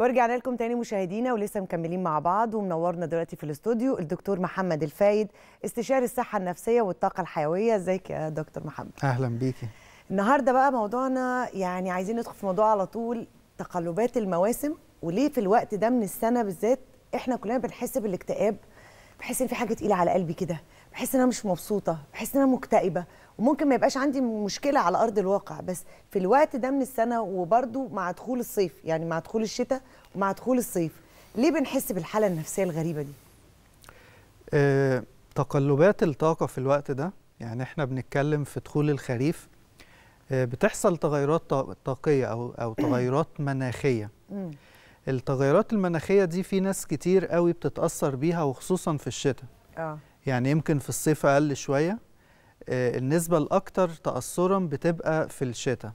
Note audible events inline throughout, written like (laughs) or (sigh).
ورجعنا لكم تاني مشاهدينا ولسه مكملين مع بعض ومنورنا دلوقتي في الاستوديو الدكتور محمد الفايد استشاري الصحه النفسيه والطاقه الحيويه ازيك يا دكتور محمد اهلا بيكي النهارده بقى موضوعنا يعني عايزين ندخل في موضوع على طول تقلبات المواسم وليه في الوقت ده من السنه بالذات احنا كلنا بنحس بالاكتئاب بحس ان في حاجه تقيله على قلبي كده بحس ان انا مش مبسوطه بحس ان انا مكتئبه وممكن ما يبقاش عندي مشكله على ارض الواقع بس في الوقت ده من السنه وبرده مع دخول الصيف يعني مع دخول الشتاء ومع دخول الصيف ليه بنحس بالحاله النفسيه الغريبه دي أه تقلبات الطاقه في الوقت ده يعني احنا بنتكلم في دخول الخريف أه بتحصل تغيرات طاقيه او او تغيرات مناخيه التغيرات المناخيه دي في ناس كتير قوي بتتاثر بيها وخصوصا في الشتاء اه يعني يمكن في الصيف اقل شويه آه النسبه الاكثر تاثرا بتبقى في الشتاء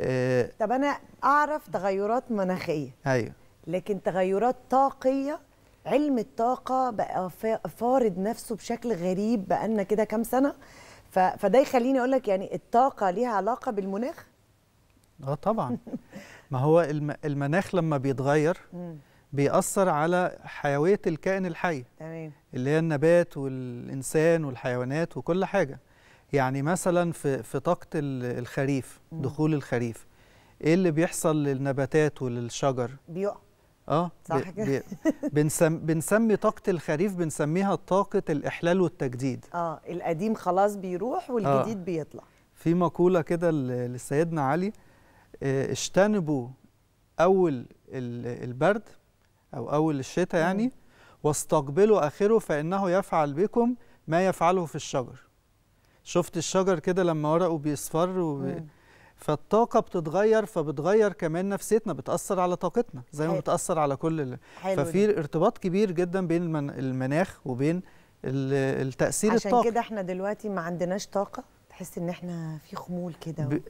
آه طب انا اعرف تغيرات مناخيه ايوه لكن تغيرات طاقيه علم الطاقه بقى فارض نفسه بشكل غريب بقالنا كده كام سنه فده يخليني اقول لك يعني الطاقه ليها علاقه بالمناخ اه طبعا (laughs) ما هو المناخ لما بيتغير بيأثر على حيوية الكائن الحي تمام اللي هي النبات والإنسان والحيوانات وكل حاجة يعني مثلا في في طاقة الخريف مم. دخول الخريف ايه اللي بيحصل للنباتات وللشجر بيقع اه صح كده بنسم بنسمي طاقه الخريف بنسميها طاقه الاحلال والتجديد اه القديم خلاص بيروح والجديد آه. بيطلع في مقوله كده لسيدنا علي آه، اجتنبوا أول البرد أو أول الشتاء يعني واستقبلوا آخره فإنه يفعل بكم ما يفعله في الشجر شفت الشجر كده لما ورقه بيصفر وب... فالطاقة بتتغير فبتغير كمان نفسيتنا بتأثر على طاقتنا زي ما بتأثر على كل ال... ففي ارتباط كبير جدا بين المناخ وبين التأثير عشان الطاقة عشان كده احنا دلوقتي ما عندناش طاقة تحس ان احنا في خمول كده و... ب...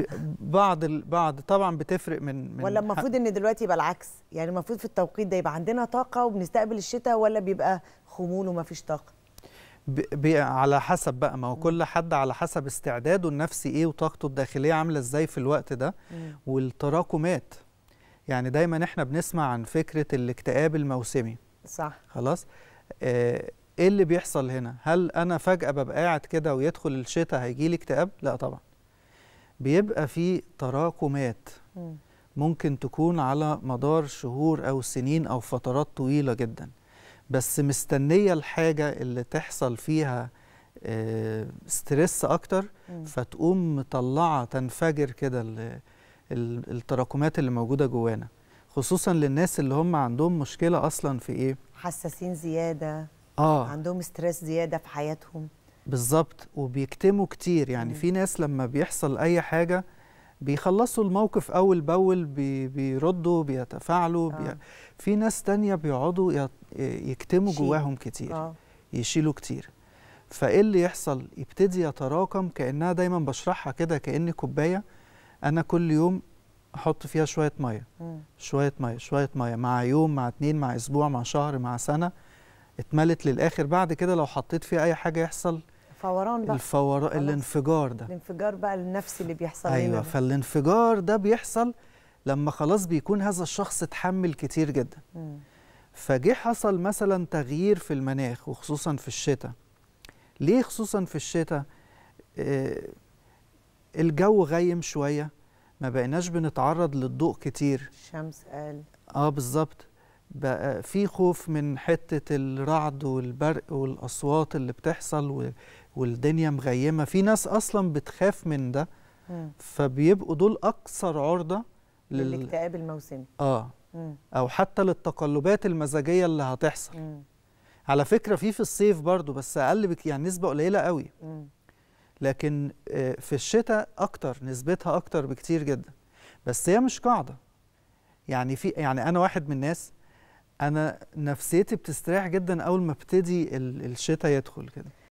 ب... بعض ال... بعض طبعا بتفرق من, من ولا المفروض ان دلوقتي يبقى العكس يعني المفروض في التوقيت ده يبقى عندنا طاقه وبنستقبل الشتاء ولا بيبقى خمول وما فيش طاقه ب... على حسب بقى ما هو كل حد على حسب استعداده النفسي ايه وطاقته الداخليه عامله ازاي في الوقت ده والتراكمات يعني دايما احنا بنسمع عن فكره الاكتئاب الموسمي صح خلاص آه ايه اللي بيحصل هنا هل انا فجاه ببقى قاعد كده ويدخل الشتاء هيجي لي اكتئاب لا طبعا بيبقى في تراكمات ممكن تكون على مدار شهور او سنين او فترات طويله جدا بس مستنيه الحاجه اللي تحصل فيها آه، ستريس اكتر فتقوم مطلعه تنفجر كده التراكمات اللي موجوده جوانا خصوصا للناس اللي هم عندهم مشكله اصلا في ايه حساسين زياده اه عندهم ستريس زياده في حياتهم بالظبط وبيكتموا كتير يعني مم. في ناس لما بيحصل اي حاجه بيخلصوا الموقف اول باول بي بيردوا بيتفاعلوا آه. بي... في ناس تانية بيقعدوا يكتموا شي. جواهم كتير آه. يشيلوا كتير فايه اللي يحصل يبتدي يتراكم كانها دايما بشرحها كده كان كوبايه انا كل يوم احط فيها شويه ميه مم. شويه ميه شويه ميه مع يوم مع اتنين مع اسبوع مع شهر مع سنه اتملت للاخر بعد كده لو حطيت فيه اي حاجه يحصل فوران بقى الفوران الانفجار ده الانفجار بقى النفسي اللي بيحصل ايوه فالانفجار ده بيحصل لما خلاص بيكون هذا الشخص اتحمل كتير جدا فجه حصل مثلا تغيير في المناخ وخصوصا في الشتاء ليه خصوصا في الشتاء آه الجو غيم شويه ما بقيناش بنتعرض للضوء كتير الشمس قال اه بالظبط بقى في خوف من حتة الرعد والبرق والأصوات اللي بتحصل والدنيا مغيمة في ناس أصلا بتخاف من ده فبيبقوا دول أكثر عرضة للاكتئاب الموسمي آه أو حتى للتقلبات المزاجية اللي هتحصل على فكرة في في الصيف برضو بس أقل بك يعني نسبة قليلة قوي لكن آه، في الشتاء أكتر نسبتها أكتر بكتير جدا بس هي مش قاعدة يعني في يعني أنا واحد من الناس انا نفسيتي بتستريح جدا اول ما ابتدي الشتاء يدخل كده